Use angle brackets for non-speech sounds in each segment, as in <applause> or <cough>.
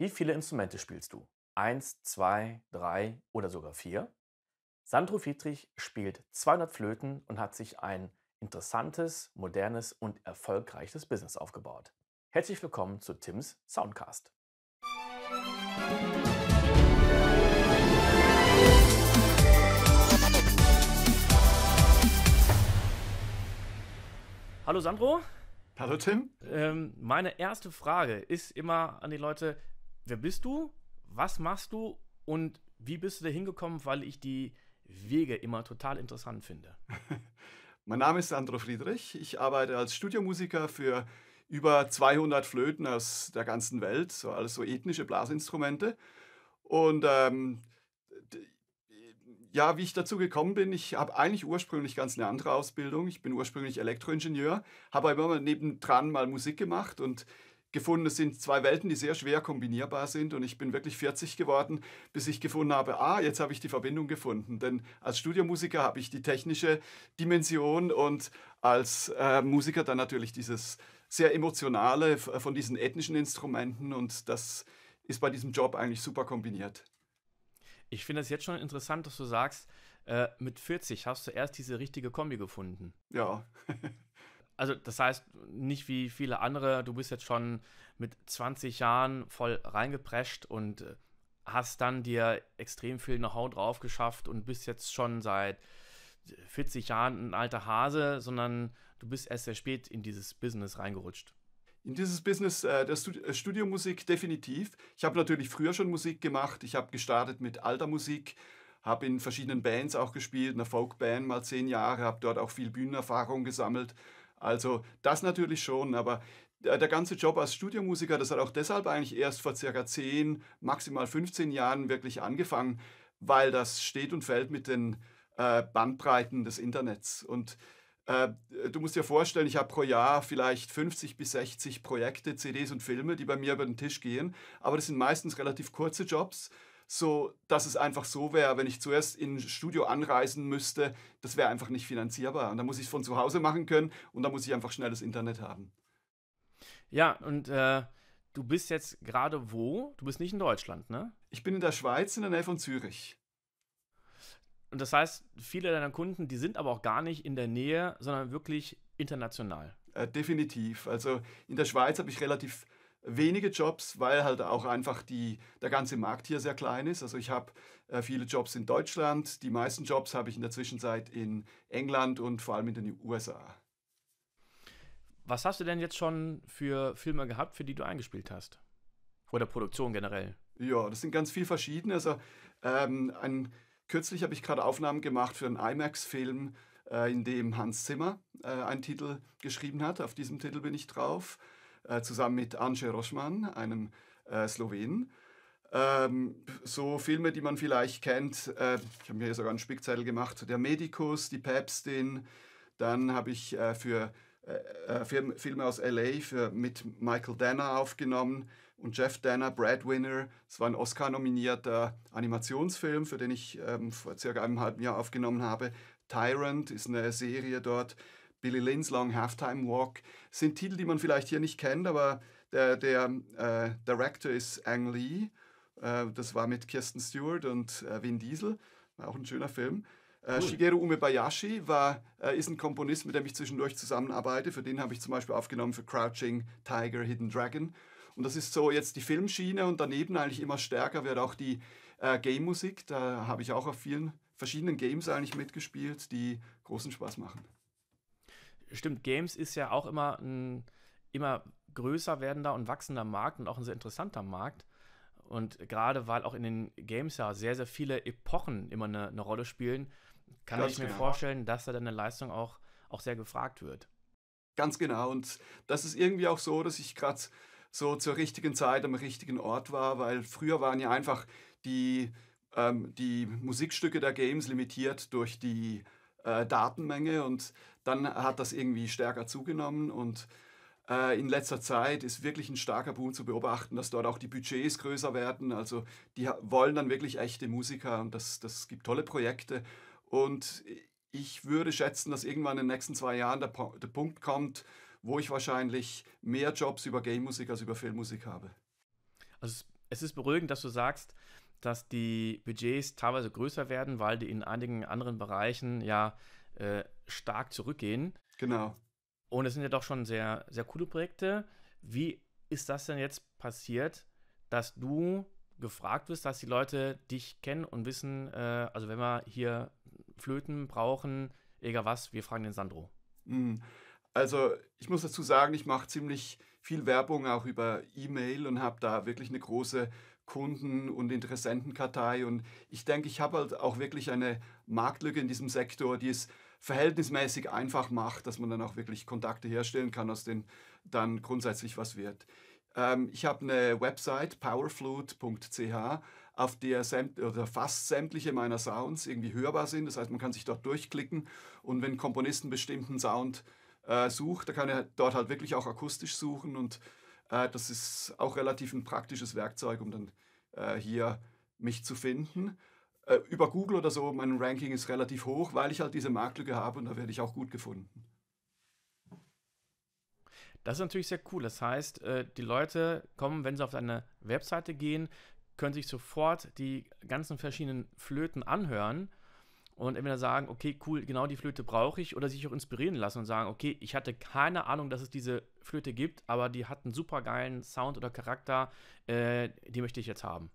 Wie viele Instrumente spielst du? Eins, zwei, drei oder sogar vier? Sandro Fietrich spielt 200 Flöten und hat sich ein interessantes, modernes und erfolgreiches Business aufgebaut. Herzlich willkommen zu Tims Soundcast. Hallo Sandro. Hallo Tim. Ähm, meine erste Frage ist immer an die Leute, wer bist du, was machst du und wie bist du da hingekommen, weil ich die Wege immer total interessant finde. <laughs> mein Name ist Sandro Friedrich. Ich arbeite als Studiomusiker für über 200 Flöten aus der ganzen Welt, so alles so ethnische Blasinstrumente. Und ähm, ja, wie ich dazu gekommen bin, ich habe eigentlich ursprünglich ganz eine andere Ausbildung. Ich bin ursprünglich Elektroingenieur, habe aber immer nebendran mal Musik gemacht und gefunden, es sind zwei Welten, die sehr schwer kombinierbar sind. Und ich bin wirklich 40 geworden, bis ich gefunden habe, ah, jetzt habe ich die Verbindung gefunden. Denn als Studiomusiker habe ich die technische Dimension und als äh, Musiker dann natürlich dieses sehr emotionale äh, von diesen ethnischen Instrumenten. Und das ist bei diesem Job eigentlich super kombiniert. Ich finde es jetzt schon interessant, dass du sagst, äh, mit 40 hast du erst diese richtige Kombi gefunden. Ja. also das heißt, nicht wie viele andere. Du bist jetzt schon mit 20 Jahren voll reingeprescht und äh, hast dann dir extrem viel Know-how drauf geschafft und bist jetzt schon seit 40 Jahren ein alter Hase, sondern du bist erst sehr spät in dieses Business reingerutscht. In dieses Business äh, der Stud äh, Studiomusik definitiv. Ich habe natürlich früher schon Musik gemacht. Ich habe gestartet mit alter Musik, habe in verschiedenen Bands auch gespielt, einer Folkband mal zehn Jahre, habe dort auch viel Bühnenerfahrung gesammelt, also das natürlich schon, aber äh, der, ganze Job als Studiomusiker, das hat auch deshalb eigentlich erst vor circa 10, maximal 15 Jahren wirklich angefangen, weil das steht und fällt mit den äh, Bandbreiten des Internets. Und äh, du musst dir vorstellen, ich habe pro Jahr vielleicht 50 bis 60 Projekte, CDs und Filme, die bei mir über den Tisch gehen, aber das sind meistens relativ kurze Jobs so dass es einfach so wäre, wenn ich zuerst ins Studio anreisen müsste, das wäre einfach nicht finanzierbar. Und da muss ich es von zu Hause machen können und da muss ich einfach schnelles Internet haben. Ja, und äh, du bist jetzt gerade wo? Du bist nicht in Deutschland, ne? Ich bin in der Schweiz, in der Nähe von Zürich. Und das heißt, viele deiner Kunden, die sind aber auch gar nicht in der Nähe, sondern wirklich international. Äh, definitiv. Also in der Schweiz habe ich relativ wenige Jobs, weil halt auch einfach die, der ganze Markt hier sehr klein ist. Also ich habe äh, viele Jobs in Deutschland, die meisten Jobs habe ich in der Zwischenzeit in England und vor allem in den USA. Was hast du denn jetzt schon für Filme gehabt, für die du eingespielt hast? Oder Produktion generell? Ja, das sind ganz viel verschiedene. Also ähm, ein, kürzlich habe ich gerade Aufnahmen gemacht für einen IMAX-Film, äh, in dem Hans Zimmer äh, einen Titel geschrieben hat. Auf diesem Titel bin ich drauf. Äh, zusammen mit Anje Roschman, einem äh, Slowenen. Ähm, so Filme, die man vielleicht kennt, äh, ich habe mir hier sogar einen Spickzettel gemacht, Der Medikus, Die Päpstin, dann habe ich äh, für äh, Filme aus LA für, mit Michael Danner aufgenommen und Jeff Danner, Breadwinner. das war ein Oscar-nominierter Animationsfilm, für den ich ähm, vor circa einem halben Jahr aufgenommen habe. Tyrant ist eine Serie dort Billy Lynn's Long Halftime Walk, sind Titel, die man vielleicht hier nicht kennt, aber der, der äh, Director ist Ang Lee. Äh, das war mit Kirsten Stewart und äh, Vin Diesel. War auch ein schöner Film. Äh, cool. Shigeru Umebayashi war, äh, ist ein Komponist, mit dem ich zwischendurch zusammenarbeite. Für den habe ich zum Beispiel aufgenommen für Crouching Tiger, Hidden Dragon. Und das ist so jetzt die Filmschiene und daneben eigentlich immer stärker wird auch die äh, Game-Musik. Da habe ich auch auf vielen verschiedenen Games eigentlich mitgespielt, die großen Spaß machen stimmt, Games ist ja auch immer ein immer größer werdender und wachsender Markt und auch ein sehr interessanter Markt. Und gerade weil auch in den Games ja sehr, sehr viele Epochen immer eine, eine Rolle spielen, kann ich mir genau. vorstellen, dass da deine Leistung auch, auch sehr gefragt wird. Ganz genau. Und das ist irgendwie auch so, dass ich gerade so zur richtigen Zeit am richtigen Ort war, weil früher waren ja einfach die, ähm, die Musikstücke der Games limitiert durch die äh, Datenmenge und dann hat das irgendwie stärker zugenommen und äh, in letzter Zeit ist wirklich ein starker Boom zu beobachten, dass dort auch die Budgets größer werden. Also die wollen dann wirklich echte Musiker und das, das gibt tolle Projekte. Und ich würde schätzen, dass irgendwann in den nächsten zwei Jahren der, der Punkt kommt, wo ich wahrscheinlich mehr Jobs über Game-Musik als über Filmmusik habe. Also es ist beruhigend, dass du sagst, dass die Budgets teilweise größer werden, weil die in einigen anderen Bereichen ja äh, stark zurückgehen. Genau. Und es sind ja doch schon sehr, sehr coole Projekte. Wie ist das denn jetzt passiert, dass du gefragt wirst, dass die Leute dich kennen und wissen, äh, also wenn wir hier Flöten brauchen, egal was, wir fragen den Sandro. Hm. Also ich muss dazu sagen, ich mache ziemlich viel Werbung auch über E-Mail und habe da wirklich eine große Kunden- und Interessentenkartei. Und ich denke, ich habe halt auch wirklich eine Marktlücke in diesem Sektor, die ist verhältnismäßig einfach macht, dass man dann auch wirklich Kontakte herstellen kann, aus denen dann grundsätzlich was wird. Ähm, ich habe eine Website, powerflute.ch, auf der fast sämtliche meiner Sounds irgendwie hörbar sind. Das heißt, man kann sich dort durchklicken und wenn Komponisten bestimmten Sound äh, sucht, da kann er dort halt wirklich auch akustisch suchen und äh, das ist auch relativ ein praktisches Werkzeug, um dann äh, hier mich zu finden äh, über Google oder so, mein Ranking ist relativ hoch, weil ich halt diese Marktlücke habe und da werde ich auch gut gefunden. Das ist natürlich sehr cool. Das heißt, äh, die Leute kommen, wenn sie auf deine Webseite gehen, können sich sofort die ganzen verschiedenen Flöten anhören und entweder sagen, okay, cool, genau die Flöte brauche ich, oder sich auch inspirieren lassen und sagen, okay, ich hatte keine Ahnung, dass es diese Flöte gibt, aber die hat einen super geilen Sound oder Charakter, äh, die möchte ich jetzt haben.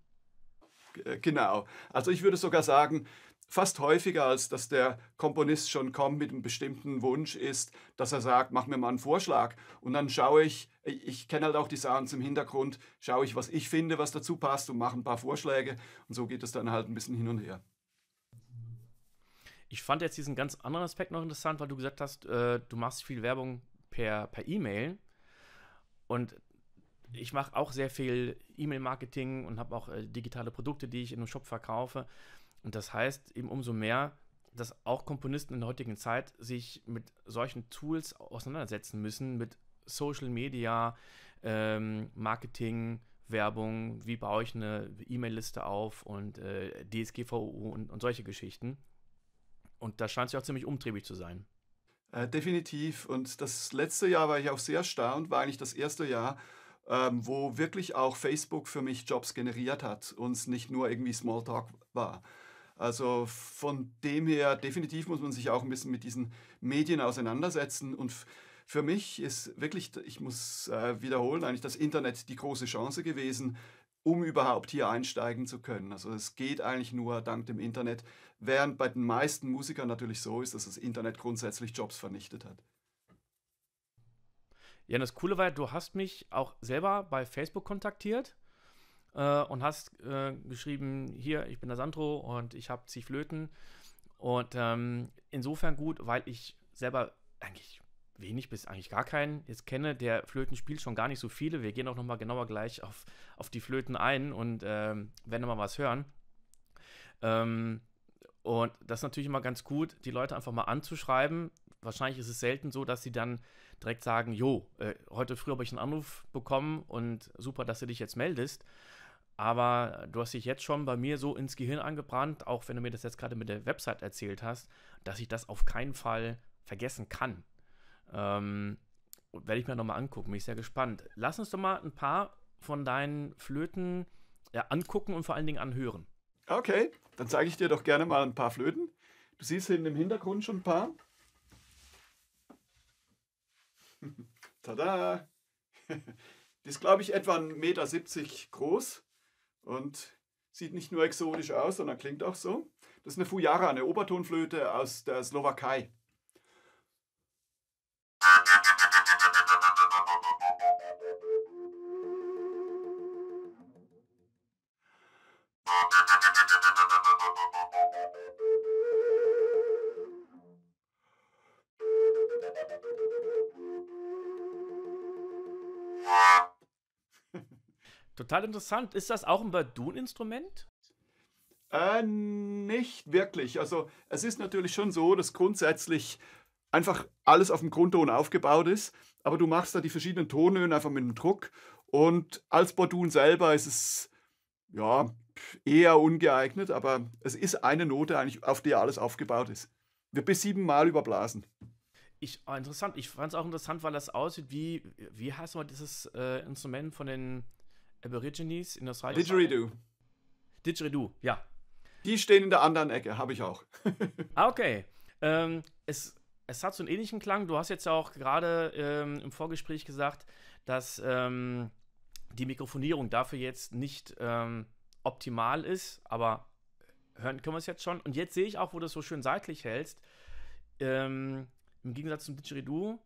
Äh, genau. Also ich würde sogar sagen, fast häufiger, als dass der Komponist schon kommt mit einem bestimmten Wunsch ist, dass er sagt, mach mir mal einen Vorschlag. Und dann schaue ich, ich kenne halt auch die Sounds im Hintergrund, schaue ich, was ich finde, was dazu passt und mache ein paar Vorschläge. Und so geht es dann halt ein bisschen hin und her. Ich fand jetzt diesen ganz anderen Aspekt noch interessant, weil du gesagt hast, äh, du machst viel Werbung per E-Mail. E und ich mache auch sehr viel E-Mail-Marketing und habe auch äh, digitale Produkte, die ich in einem Shop verkaufe. Und das heißt eben umso mehr, dass auch Komponisten in der heutigen Zeit sich mit solchen Tools auseinandersetzen müssen, mit Social Media, ähm, Marketing, Werbung, wie baue ich eine E-Mail-Liste auf und äh, DSGVO und, und, solche Geschichten. Und da scheint es ja auch ziemlich umtriebig zu sein. Äh, definitiv. Und das letzte Jahr war ich auch sehr starr und war eigentlich das erste Jahr, ähm, wo wirklich auch Facebook für mich Jobs generiert hat und nicht nur irgendwie Smalltalk war. Also von dem her, definitiv muss man sich auch ein bisschen mit diesen Medien auseinandersetzen. Und für mich ist wirklich, ich muss äh, wiederholen, eigentlich das Internet die große Chance gewesen, um überhaupt hier einsteigen zu können. Also es geht eigentlich nur dank dem Internet, während bei den meisten Musikern natürlich so ist, dass das Internet grundsätzlich Jobs vernichtet hat. Ja, das Coole war, du hast mich auch selber bei Facebook kontaktiert äh, und hast äh, geschrieben, hier, ich bin der Sandro und ich habe zig Flöten. Und ähm, insofern gut, weil ich selber eigentlich wenig bis eigentlich gar keinen jetzt kenne. Der Flöten spielt schon gar nicht so viele. Wir gehen auch nochmal genauer gleich auf, auf die Flöten ein und ähm, werden nochmal was hören. Ähm, und das ist natürlich immer ganz gut, die Leute einfach mal anzuschreiben. Wahrscheinlich ist es selten so, dass sie dann direkt sagen, jo, äh, heute früh habe ich einen Anruf bekommen und super, dass du dich jetzt meldest. Aber du hast dich jetzt schon bei mir so ins Gehirn angebrannt, auch wenn du mir das jetzt gerade mit der Website erzählt hast, dass ich das auf keinen Fall vergessen kann. Ähm, werde ich mir nochmal angucken, bin ich sehr gespannt. Lass uns doch mal ein paar von deinen Flöten ja, angucken und vor allen Dingen anhören. Okay, dann zeige ich dir doch gerne mal ein paar Flöten. Du siehst hinten im Hintergrund schon ein paar. <laughs> Tada! <laughs> Die ist, glaube ich, etwa 1,70 Meter groß und sieht nicht nur exotisch aus, sondern klingt auch so. Das ist eine Fujara, eine Obertonflöte aus der Slowakei. Total interessant. Ist das auch ein Verdun-Instrument? Äh, nicht wirklich. Also es ist natürlich schon so, dass grundsätzlich einfach alles auf dem Grundton aufgebaut ist, aber du machst da die verschiedenen Tonhöhen einfach mit dem Druck und als Bordun selber ist es ja eher ungeeignet, aber es ist eine Note eigentlich, auf der alles aufgebaut ist. Wird bis siebenmal überblasen. Ich, ah, interessant. Ich fand es auch interessant, weil das aussieht wie, wie heißt mal dieses äh, Instrument von den Aborigines in Australien. Didgeridoo. Didgeridoo, ja. Die stehen in der anderen Ecke, habe ich auch. <laughs> ah, okay. Ähm, es, es hat so einen ähnlichen Klang. Du hast jetzt ja auch gerade ähm, im Vorgespräch gesagt, dass ähm, die Mikrofonierung dafür jetzt nicht ähm, optimal ist, aber hören können wir es jetzt schon. Und jetzt sehe ich auch, wo du es so schön seitlich hältst. Ähm, Im Gegensatz zum Didgeridoo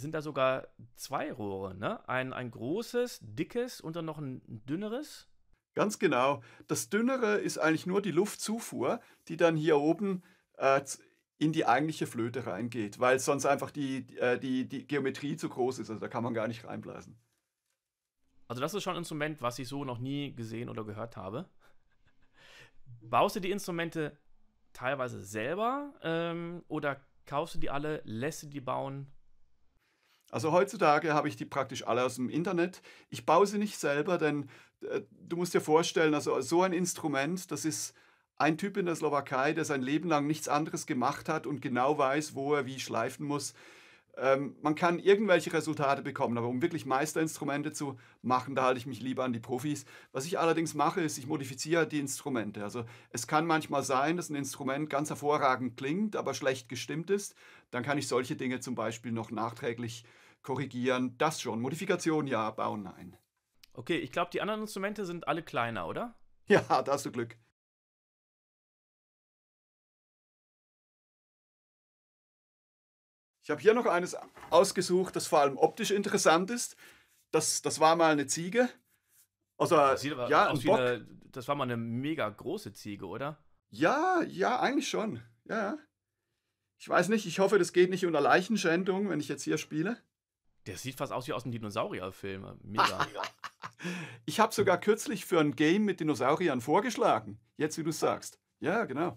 sind da sogar zwei Rohre, ne? Ein, ein großes, dickes und dann noch ein dünneres. Ganz genau. Das dünnere ist eigentlich nur die Luftzufuhr, die dann hier oben äh, in die eigentliche Flöte reingeht, weil sonst einfach die, äh, die, die Geometrie zu groß ist. Also da kann man gar nicht reinblasen. Also das ist schon ein Instrument, was ich so noch nie gesehen oder gehört habe. Baust du die Instrumente teilweise selber ähm, oder kaufst du die alle, lässt du die bauen? Also heutzutage habe ich die praktisch alle aus dem Internet. Ich baue sie nicht selber, denn äh, du musst dir vorstellen, also so ein Instrument, das ist ein Typ in der Slowakei, der sein Leben lang nichts anderes gemacht hat und genau weiß, wo er wie schleifen muss. Ähm, man kann irgendwelche Resultate bekommen, aber um wirklich Meisterinstrumente zu machen, da halte ich mich lieber an die Profis. Was ich allerdings mache, ist, ich modifiziere die Instrumente. Also es kann manchmal sein, dass ein Instrument ganz hervorragend klingt, aber schlecht gestimmt ist. Dann kann ich solche Dinge zum Beispiel noch nachträglich korrigieren. Das schon. Modifikation ja, bauen nein. Okay, ich glaube, die anderen Instrumente sind alle kleiner, oder? Ja, da hast du Glück. Ich habe hier noch eines ausgesucht, das vor allem optisch interessant ist. Das, das war mal eine Ziege. Also, das sieht aber ja, aus wie Eine, das war mal eine mega große Ziege, oder? Ja, ja, eigentlich schon. Ja. Ich weiß nicht, ich hoffe, das geht nicht unter Leichenschändung, wenn ich jetzt hier spiele. Der sieht fast aus wie aus einem Dinosaurierfilm. Mega. <laughs> ich habe sogar kürzlich für ein Game mit Dinosauriern vorgeschlagen. Jetzt, wie du sagst. Ja, genau.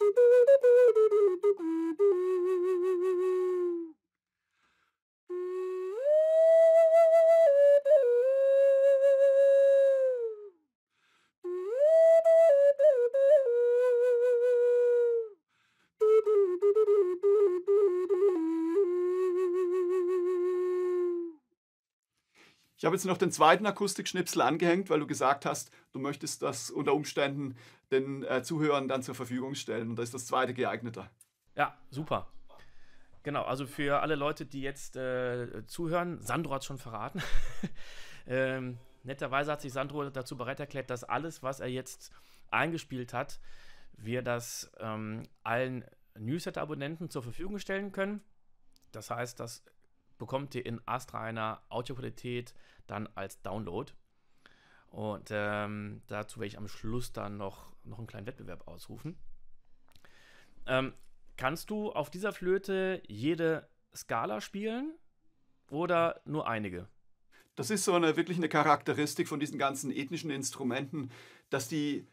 Ich habe jetzt noch den zweiten Akustikschnipsel angehängt, weil du gesagt hast, du möchtest das unter Umständen den äh, Zuhörern dann zur Verfügung stellen. Und da ist das zweite geeigneter. Ja, super. Genau, also für alle Leute, die jetzt äh, zuhören, Sandro hat es schon verraten. <laughs> ähm, netterweise hat sich Sandro dazu bereit erklärt, dass alles, was er jetzt eingespielt hat, wir das ähm, allen Newsletter-Abonnenten zur Verfügung stellen können. Das heißt, dass bekommt ihr in astreiner Audioqualität dann als Download. Und ähm, dazu werde ich am Schluss dann noch, noch einen kleinen Wettbewerb ausrufen. Ähm, kannst du auf dieser Flöte jede Skala spielen oder nur einige? Das ist so eine wirklich eine Charakteristik von diesen ganzen ethnischen Instrumenten, dass die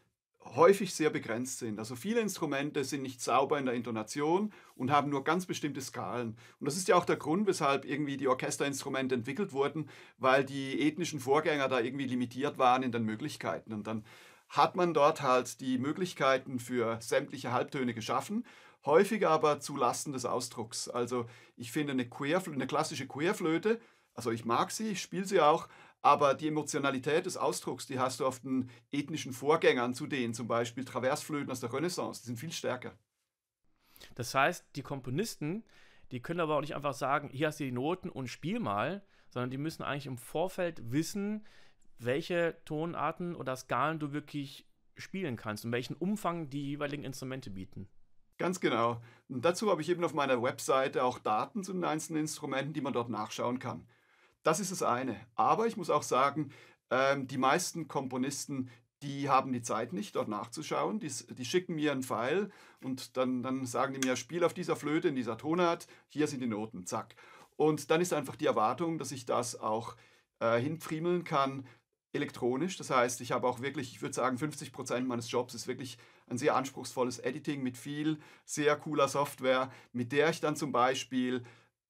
häufig sehr begrenzt sind. Also viele Instrumente sind nicht sauber in der Intonation und haben nur ganz bestimmte Skalen. Und das ist ja auch der Grund, weshalb irgendwie die Orchesterinstrumente entwickelt wurden, weil die ethnischen Vorgänger da irgendwie limitiert waren in den Möglichkeiten. Und dann hat man dort halt die Möglichkeiten für sämtliche Halbtöne geschaffen, häufig aber zu Lasten des Ausdrucks. Also ich finde eine, Querfl eine klassische Querflöte, also ich mag sie, ich spiele sie auch, aber die Emotionalität des Ausdrucks, die hast du auf den ethnischen Vorgängern zu denen, zum Beispiel Traversflöten aus der Renaissance, die sind viel stärker. Das heißt, die Komponisten, die können aber auch nicht einfach sagen, hier hast du die Noten und spiel mal, sondern die müssen eigentlich im Vorfeld wissen, welche Tonarten oder Skalen du wirklich spielen kannst und welchen Umfang die jeweiligen Instrumente bieten. Ganz genau. Und dazu habe ich eben auf meiner Webseite auch Daten zu den einzelnen Instrumenten, die man dort nachschauen kann. Das ist das eine. Aber ich muss auch sagen, ähm, die meisten Komponisten, die haben die Zeit nicht, dort nachzuschauen. Die, die schicken mir einen Pfeil und dann, dann sagen die mir, spiel auf dieser Flöte, in dieser Tonart, hier sind die Noten, zack. Und dann ist einfach die Erwartung, dass ich das auch äh, hinfriemeln kann elektronisch. Das heißt, ich habe auch wirklich, ich würde sagen, 50 Prozent meines Jobs ist wirklich ein sehr anspruchsvolles Editing mit viel sehr cooler Software, mit der ich dann zum Beispiel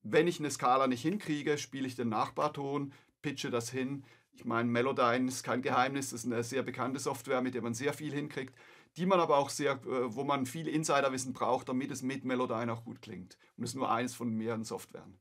wenn ich eine Skala nicht hinkriege, spiele ich den Nachbarton, pitche das hin. Ich meine, Melodyne ist kein Geheimnis, das ist eine sehr bekannte Software, mit der man sehr viel hinkriegt, die man aber auch sehr, äh, wo man viel Insiderwissen braucht, damit es mit Melodyne auch gut klingt. Und es ist nur eines von mehreren Softwaren.